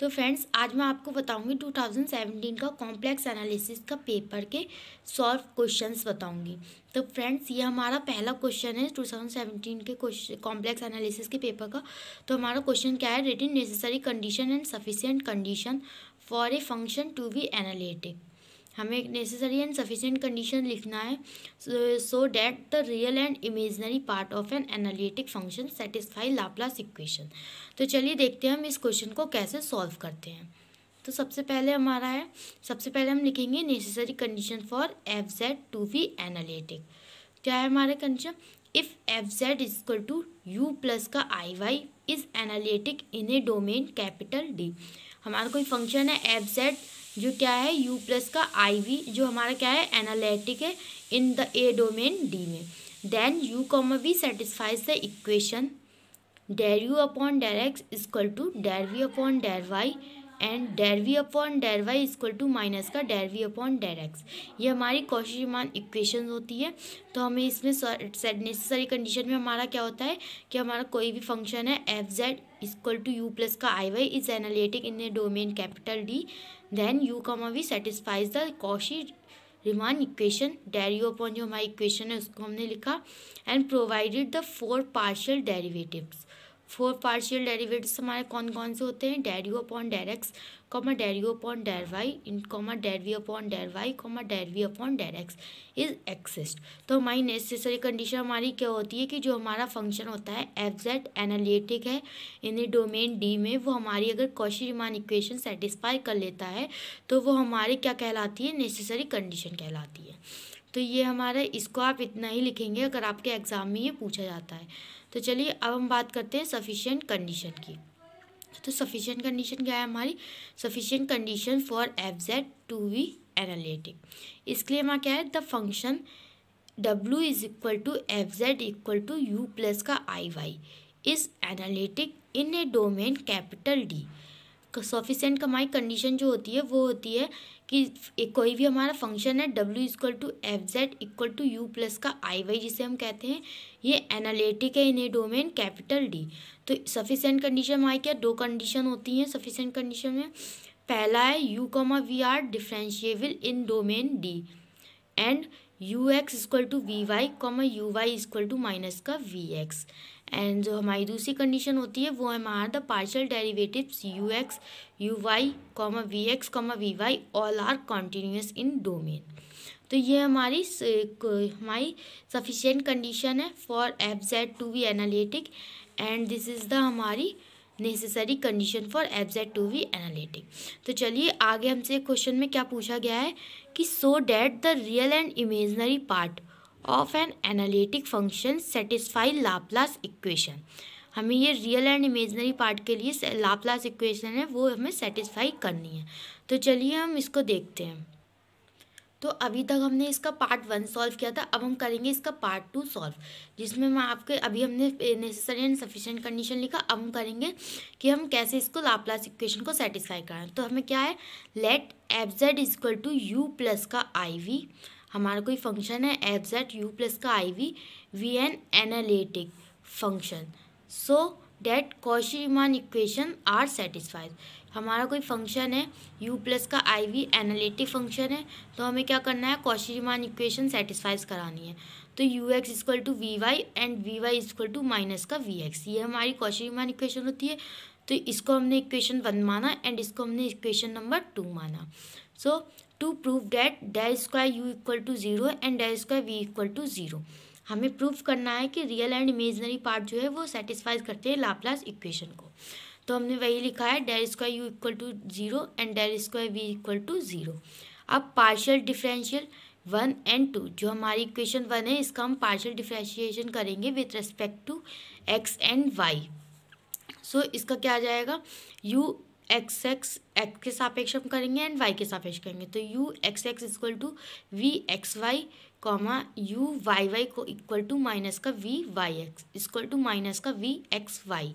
तो फ्रेंड्स आज मैं आपको बताऊंगी 2017 का कॉम्प्लेक्स एनालिसिस का पेपर के सॉल्व क्वेश्चंस बताऊंगी तो फ्रेंड्स ये हमारा पहला क्वेश्चन है 2017 के क्वेश्चन कॉम्प्लेक्स एनालिसिस के पेपर का तो हमारा क्वेश्चन क्या है written necessary condition and sufficient condition for a function to be analytic हमें नेसेसरी एंड सफिशेंट कंडीशन लिखना है so that the real and imaginary part of an analytic function satisfy Laplace equation तो चलिए देखते हैं हम इस क्वेश्चन को कैसे सॉल्व करते हैं तो सबसे पहले हमारा है सबसे पहले हम लिखेंगे necessary condition for F Z to be analytic क्या है हमारे condition if F Z is equal to U plus का I Y is analytic in a domain capital D हमारा कोई फंक्शन है एफ जेड जो क्या है यू प्लस का आई वी जो हमारा क्या है एनालिटिक है in the a domain D में then U comma V satisfies the equation del U upon del X is equal to del V upon del Y and del V upon del Y equal to minus का del V upon del X ये हमारी कौशिमान equation होती है तो हमें इसमें necessary condition में हमारा क्या होता है कि हमारा कोई भी फंक्शन है F Z equal to U plus का I Y is analytic in a domain capital D then U comma V satisfies the Cauchy Riemann equation del u upon जो हमारी इक्वेशन है उसको हमने लिखा and provided the four partial derivatives four partial derivatives हमारे कौन कौन से होते हैं del u upon del x comma del u upon del Y in comma del v upon Y comma del v upon डेरेक्स is exist तो हमारी नेसेसरी कंडीशन हमारी क्या होती है कि जो हमारा फंक्शन होता है एफ जेड एनालिटिक है इन डोमेन डी में वो हमारी अगर कौशी रिमान इक्वेशन सेटिस्फाई कर लेता है तो वो हमारे क्या कहलाती है नेसेसरी कंडीशन कहलाती है तो ये हमारा इसको आप इतना ही लिखेंगे अगर आपके एग्ज़ाम में ये पूछा जाता है तो चलिए अब हम बात करते हैं सफिशियंट कंडीशन की तो सफिशियंट कंडीशन क्या है हमारी sufficient condition for F Z to be analytic इसके लिए हमारा क्या है the function W is equal to F Z equal to U plus का I Y is analytic in a domain capital D sufficient कमाई कंडीशन जो होती है वो होती है कि एक कोई भी हमारा फंक्शन है W equal to F Z equal to U plus का आई वाई जिसे हम कहते हैं ये एनालिटिक है in a domain capital D तो सफिशेंट कंडीशन हमारी क्या दो कंडीशन होती हैं सफिशेंट कंडीशन में पहला है U comma V are differentiable in domain D and U X equal to V Y comma U Y equal to minus का वी एक्स एंड जो हमारी दूसरी कंडीशन होती है वो है हमारा the partial derivatives U X U Y comma V X comma V Y all are continuous in domain तो ये हमारी हमारी सफिशियंट कंडीशन है for F Z to be analytic and this is the हमारी necessary condition for object to be analytic तो चलिए आगे हमसे क्वेश्चन में क्या पूछा गया है कि so that the real and imaginary part of an analytic function satisfy Laplace equation हमें ये रियल एंड इमेजनरी पार्ट के लिए लाप्लास इक्वेशन है वो हमें सेटिस्फाई करनी है तो चलिए हम इसको देखते हैं तो अभी तक हमने इसका पार्ट वन सॉल्व किया था अब हम करेंगे इसका पार्ट टू सॉल्व जिसमें मैं आपके अभी हमने नेसेसरी एंड सफिशेंट कंडीशन लिखा अब हम करेंगे कि हम कैसे इसको लाप्लास इक्वेशन को सेटिस्फाई करें तो हमें क्या है let F Z equal to U plus का आई वी हमारा कोई फंक्शन है एफ जेड यू प्लस का I V be an analytic function so that Cauchy Riemann equation are satisfied हमारा कोई फंक्शन है u प्लस का आई वी एनालिटिक फंक्शन है तो हमें क्या करना है कॉशी रिमान इक्वेशन सेटिस्फाइज करानी है तो U X equal to V Y and V Y equal to minus का वी एक्स ये हमारी कॉशी रिमान इक्वेशन होती है तो इसको हमने इक्वेशन वन माना एंड इसको हमने इक्वेशन नंबर टू माना so to prove that del square U equal to zero and del square V equal to zero हमें प्रूफ करना है कि रियल एंड इमेजनरी पार्ट जो है वो सेटिस्फाइज करते हैं लाप्लास इक्वेशन को तो हमने वही लिखा है del square U equal to zero and del square V equal to zero अब partial differential one and two जो हमारी इक्वेशन वन है इसका हम पार्शियल डिफ्रेंशिएशन करेंगे with respect to X and Y so इसका क्या आ जाएगा यू एक्स एक्स एक्स के सापेक्ष हम करेंगे एंड वाई के सापेक्ष करेंगे तो U X X equal to V X Y comma U Y Y को इक्वल टू माइनस का V Y X equal to minus का वी एक्स वाई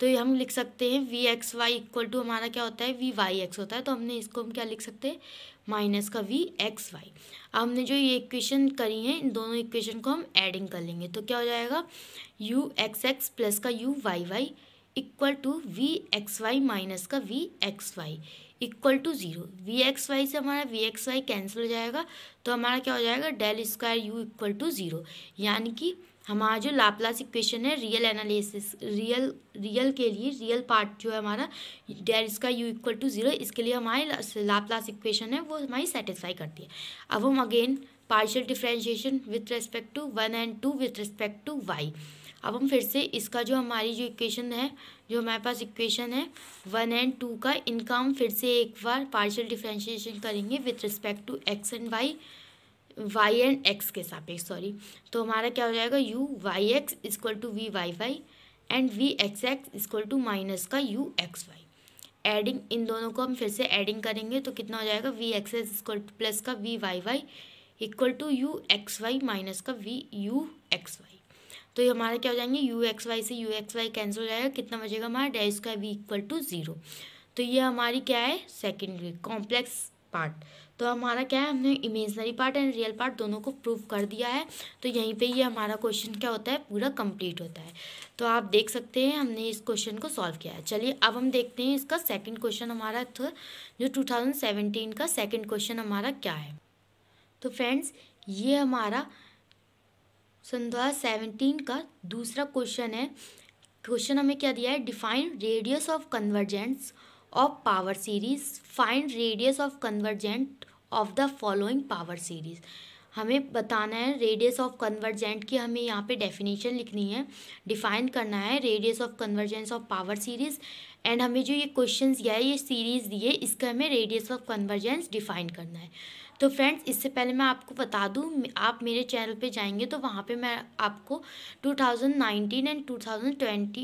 तो ये हम लिख सकते हैं V X Y equal to हमारा क्या होता है वी वाई एक्स होता है तो हमने इसको हम क्या लिख सकते हैं माइनस का वी एक्स वाई अब हमने जो ये इक्वेशन करी है इन दोनों इक्वेशन को हम एडिंग कर लेंगे तो क्या हो जाएगा यू एक्स एक्स प्लस का U Y Y equal to V X Y minus का V X Y equal to zero V X Y से हमारा वी एक्स वाई कैंसिल हो जाएगा तो हमारा क्या हो जाएगा del square U equal to zero यानी कि हमारा जो लाप्लास इक्वेशन है रियल एनालिसिस रियल रियल के लिए रियल पार्ट जो है हमारा del square U equal to zero इसके लिए हमारी लाप्लास इक्वेशन है वो हमारी सेटिस्फाई करती है अब हम again partial differentiation with respect to one and two with respect to Y अब हम फिर से इसका जो हमारी जो इक्वेशन है जो हमारे पास इक्वेशन है वन एंड टू का इनका हम फिर से एक बार पार्शियल डिफ्रेंशिएशन करेंगे with respect to X and Y Y and X के सापेक्ष सॉरी तो हमारा क्या हो जाएगा U Y X equal to V Y Y and V X X equal to minus का यू एक्स वाई एडिंग इन दोनों को हम फिर से एडिंग करेंगे तो कितना हो जाएगा V X X equal to plus का V Y Y equal to U X Y minus का वी यू एक्स वाई तो ये हमारा क्या हो जाएंगे यू एक्स वाई से यू एक्स वाई कैंसिल हो जाएगा कितना बचेगा हमारा del square V equal to zero तो ये हमारी क्या है सेकेंडरी कॉम्प्लेक्स पार्ट तो हमारा क्या है हमने imaginary part and real part दोनों को प्रूव कर दिया है तो यहीं पे ये हमारा क्वेश्चन क्या होता है पूरा कंप्लीट होता है तो आप देख सकते हैं हमने इस क्वेश्चन को सॉल्व किया है चलिए अब हम देखते हैं इसका सेकंड क्वेश्चन हमारा जो 2017 का सेकंड क्वेश्चन हमारा क्या है तो फ्रेंड्स ये हमारा सन दो सेवनटीन का दूसरा क्वेश्चन है क्वेश्चन हमें क्या दिया है define radius of convergence of power series find radius of convergent of the following power series हमें बताना है रेडियस ऑफ कन्वर्जेंट की हमें यहाँ पे डेफिनेशन लिखनी है डिफाइन करना है radius of convergence of power series and हमें जो ये क्वेश्चन दिया है ये सीरीज़ दिए इसका हमें रेडियस ऑफ कन्वर्जेंस डिफाइन करना है तो फ्रेंड्स इससे पहले मैं आपको बता दूँ आप मेरे चैनल पे जाएंगे तो वहाँ पे मैं आपको 2019 एंड 2020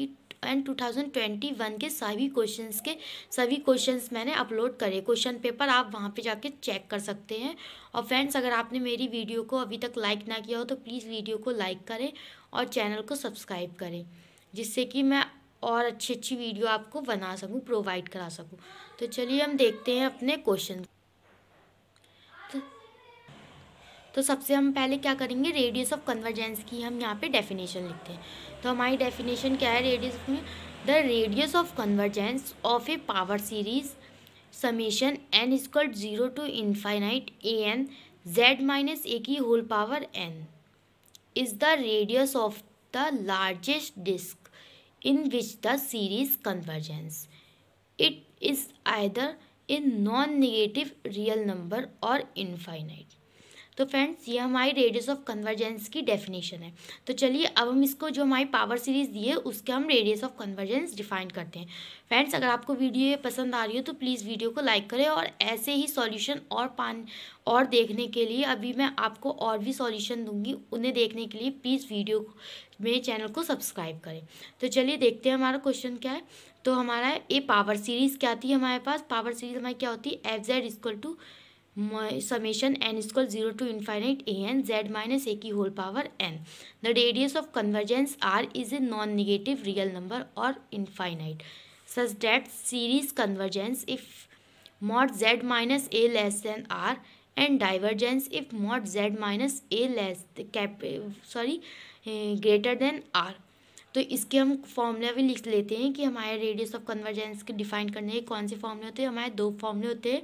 एंड 2021 के सभी क्वेश्चंस के सभी क्वेश्चंस मैंने अपलोड करे क्वेश्चन पेपर आप वहाँ पे जाके चेक कर सकते हैं और फ्रेंड्स अगर आपने मेरी वीडियो को अभी तक लाइक ना किया हो तो प्लीज़ वीडियो को लाइक करें और चैनल को सब्सक्राइब करें जिससे कि मैं और अच्छी अच्छी वीडियो आपको बना सकूँ प्रोवाइड करा सकूँ तो चलिए हम देखते हैं अपने क्वेश्चन तो सबसे हम पहले क्या करेंगे रेडियस ऑफ कन्वर्जेंस की हम यहाँ पे डेफिनेशन लिखते हैं तो हमारी डेफिनेशन क्या है रेडियस में the radius of convergence of a power series summation N is equal zero to infinite A N Z minus A की whole power N is the radius of the largest disk in which the series convergence it is either in non negative real number और infinite तो friends ये हमारी radius of convergence की definition है तो चलिए अब हम इसको जो हमारी पावर सीरीज दी है उसके हम रेडियस ऑफ कन्वर्जेंस डिफाइन करते हैं फ्रेंड्स अगर आपको वीडियो ये पसंद आ रही हो तो प्लीज़ वीडियो को लाइक करें और ऐसे ही सॉल्यूशन और पान और देखने के लिए अभी मैं आपको और भी सॉल्यूशन दूंगी उन्हें देखने के लिए प्लीज़ वीडियो मेरे चैनल को सब्सक्राइब करें तो चलिए देखते हैं हमारा क्वेश्चन क्या है तो हमारा ये पावर सीरीज़ क्या थी हमारे पास पावर सीरीज़ हमारी क्या होती है F Z equal to summation n equals 0 to infinite a n z minus a की whole power n. The radius of convergence r is a non-negative real number or infinite such that series convergence if mod z minus a less than r and divergence if mod z minus a less cap sorry eh, greater than r तो इसके हम formula भी लिख लेते हैं कि हमारे radius of convergence के डिफाइन करने के कौन से फॉर्मूले होते हैं हमारे दो फॉर्मूले होते हैं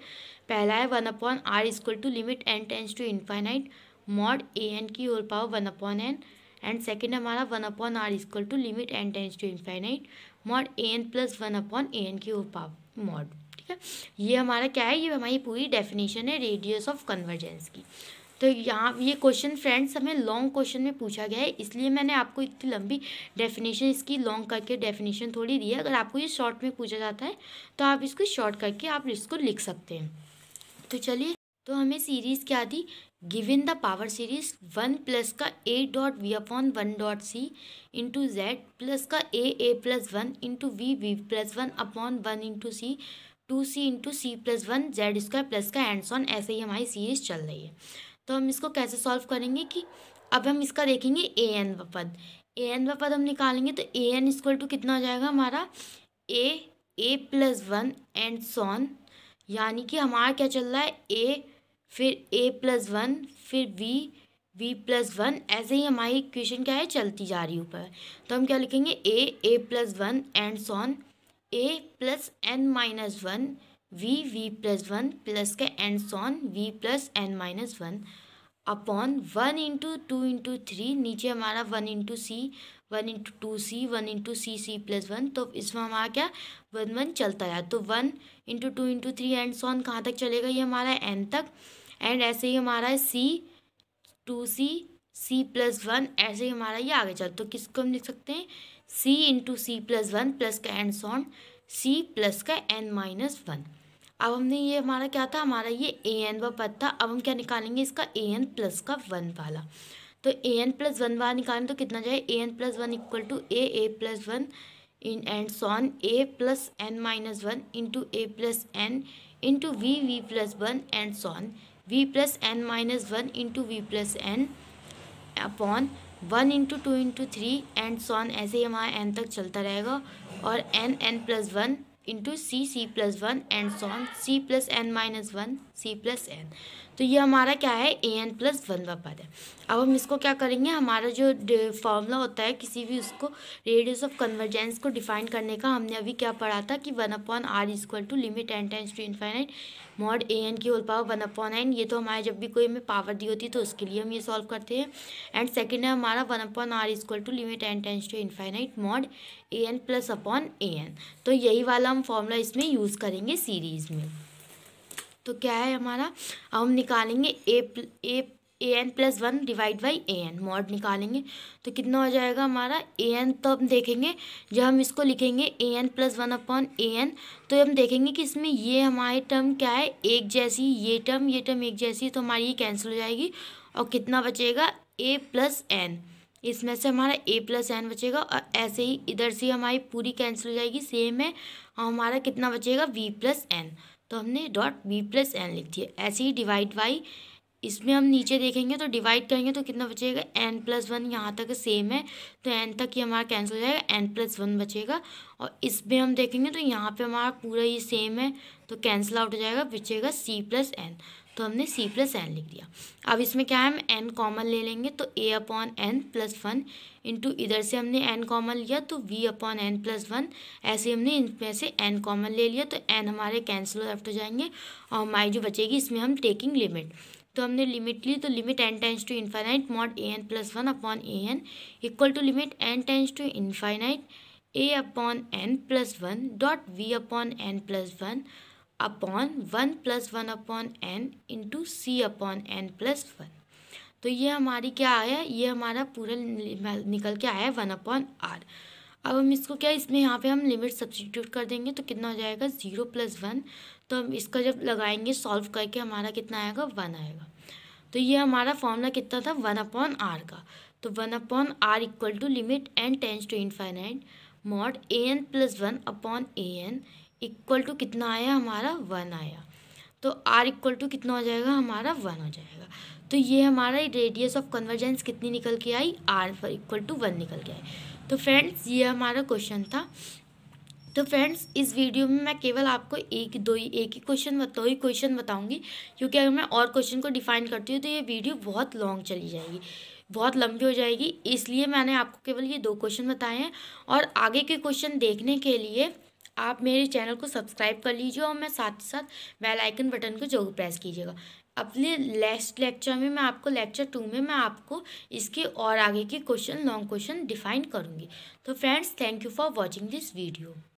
पहला है one upon R equal to limit N tends to infinite mod A N की whole power one upon N and second हमारा one upon R equal to limit N tends to infinite mod A N plus one upon A N की whole power mod ठीक है ये हमारा क्या है ये हमारी पूरी डेफिनेशन है रेडियस ऑफ कन्वर्जेंस की तो यहाँ ये क्वेश्चन फ्रेंड्स हमें लॉन्ग क्वेश्चन में पूछा गया है इसलिए मैंने आपको इतनी लंबी डेफिनेशन इसकी लॉन्ग करके डेफिनेशन थोड़ी दी है अगर आपको ये शॉर्ट में पूछा जाता है तो आप इसको शॉर्ट करके आप इसको लिख सकते हैं तो चलिए तो हमें सीरीज़ क्या give in the power series one plus का A dot V upon one dot C into Z plus का A A plus one into V V plus one upon one into C two C into C plus one Z square plus का and so on on ऐसे ही हमारी series चल रही है तो हम इसको कैसे सॉल्व करेंगे कि अब हम इसका देखेंगे ए एन व पद ए एन व पद हम निकालेंगे तो ए एन स्क्वल टू कितना हो जाएगा हमारा A A plus one and so on यानी कि हमारा क्या चल रहा है ए फिर ए प्लस वन फिर वी वी प्लस वन ऐसे ही हमारी इक्वेशन क्या है चलती जा रही ऊपर तो हम क्या लिखेंगे A A plus one and so on A plus N minus one V V plus one plus K and so on V plus N minus one upon one into two into three नीचे हमारा one into C one into two C one into C C plus one तो इसमें हमारा क्या one one चलता रहा तो one into two into three and so on कहाँ तक चलेगा ये हमारा एन तक एंड ऐसे ही हमारा C two C C plus one ऐसे ही हमारा ये आगे चल तो किसको हम लिख सकते हैं C into C plus one plus का एंड सॉन सी प्लस का एन माइनस वन अब हमने ये हमारा क्या था हमारा ये ए एन व पद था अब हम क्या निकालेंगे इसका ए एन प्लस का वन वाला तो ए एन प्लस वन वाला निकालें तो कितना जाए A N plus one equal to A A plus one in and so on A plus N minus one into A plus N into V V plus one and so on V plus N minus one into V plus N upon one into two into three and so on ऐसे ही हमारा N तक चलता रहेगा और N N plus one into C C plus one and so on C plus N minus one C plus N तो ये हमारा क्या है ए एन प्लस वन का पद है अब हम इसको क्या करेंगे हमारा जो फॉर्मूला होता है किसी भी उसको रेडियस ऑफ कन्वर्जेंस को डिफाइन करने का हमने अभी क्या पढ़ा था कि one upon R is equal to limit N tends to infinite mod A N की whole power one upon N ये तो हमारे जब भी कोई हमें पावर दी होती है तो उसके लिए हम ये सॉल्व करते हैं एंड सेकेंड है हमारा one upon R is equal to limit N tends to infinite mod A N plus upon A N तो यही वाला हम फॉर्मूला इसमें यूज़ करेंगे सीरीज़ में तो क्या है हमारा अब हम निकालेंगे A A A N plus one divide by A N mod निकालेंगे तो कितना हो जाएगा हमारा ए एन तो हम देखेंगे जब हम इसको लिखेंगे A N plus one upon A N तो हम देखेंगे कि इसमें ये हमारे टर्म क्या है एक जैसी ये टर्म ये टर्म एक जैसी तो हमारी ये कैंसिल हो जाएगी और कितना बचेगा ए प्लस एन इसमें से हमारा ए प्लस एन बचेगा और ऐसे ही इधर से हमारी पूरी कैंसिल हो जाएगी सेम है और हमारा कितना बचेगा वी प्लस एन तो हमने डॉट वी प्लस एन लिख दिया ऐसे ही डिवाइड बाई इसमें हम नीचे देखेंगे तो डिवाइड करेंगे तो कितना बचेगा एन प्लस वन यहाँ तक सेम है तो एन तक ये हमारा कैंसिल हो जाएगा एन प्लस वन बचेगा और इसमें हम देखेंगे तो यहाँ पे हमारा पूरा ये सेम है तो कैंसिल आउट हो जाएगा बचेगा सी प्लस एन तो हमने सी प्लस एन लिख दिया अब इसमें क्या है हम एन कॉमन ले लेंगे तो A upon N plus one into इधर से हमने एन कॉमन लिया तो V upon N plus one ऐसे हमने इनमें से एन कॉमन ले लिया तो एन हमारे कैंसिल आउट हो जाएंगे और हमारी जो बचेगी इसमें हम टेकिंग लिमिट तो हमने लिमिट ली तो limit N tends to infinite mod A N plus one upon A N equal to limit N tends to infinite A upon N plus one dot V upon N plus one upon one plus one upon N into C upon N plus one तो ये हमारी क्या आया ये हमारा पूरा निकल के आया वन अपॉन आर अब हम इसको क्या इसमें यहाँ पे हम लिमिट सब्सटीट्यूट कर देंगे तो कितना हो जाएगा ज़ीरो प्लस वन तो हम इसका जब लगाएंगे सॉल्व करके हमारा कितना आएगा वन आएगा तो ये हमारा फॉर्मूला कितना था वन अपॉन आर का तो one upon R equal to limit N tends to infinite mod A N plus one upon A N equal to कितना आया हमारा वन आया तो आर इक्वल टू कितना हो जाएगा हमारा वन हो जाएगा तो ये हमारा रेडियस ऑफ कन्वर्जेंस कितनी निकल के आई आर इक्वल टू वन निकल के आई तो फ्रेंड्स ये हमारा क्वेश्चन था तो फ्रेंड्स इस वीडियो में मैं केवल आपको एक दो ही एक ही क्वेश्चन दो ही क्वेश्चन बताऊंगी क्योंकि अगर मैं और क्वेश्चन को डिफाइन करती हूँ तो ये वीडियो बहुत लॉन्ग चली जाएगी बहुत लंबी हो जाएगी इसलिए मैंने आपको केवल ये दो क्वेश्चन बताए हैं और आगे के क्वेश्चन देखने के लिए आप मेरे चैनल को सब्सक्राइब कर लीजिए और मैं साथ ही साथ बेल आइकन बटन को जरूर प्रेस कीजिएगा अपने लास्ट लेक्चर में मैं आपको लेक्चर टू में मैं आपको इसके और आगे के क्वेश्चन लॉन्ग क्वेश्चन डिफाइन करूँगी तो friends thank you for watching this video